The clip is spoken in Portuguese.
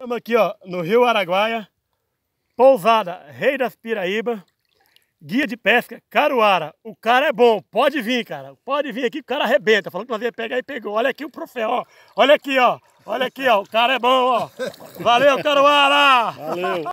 Estamos aqui ó, no Rio Araguaia, pousada Rei das Piraíba, guia de pesca Caruara. O cara é bom, pode vir, cara. Pode vir aqui, o cara arrebenta. Falou que nós ia pegar e pegou. Olha aqui o troféu, ó. Olha aqui, ó. Olha aqui, ó. O cara é bom, ó. Valeu, Caruara! Valeu!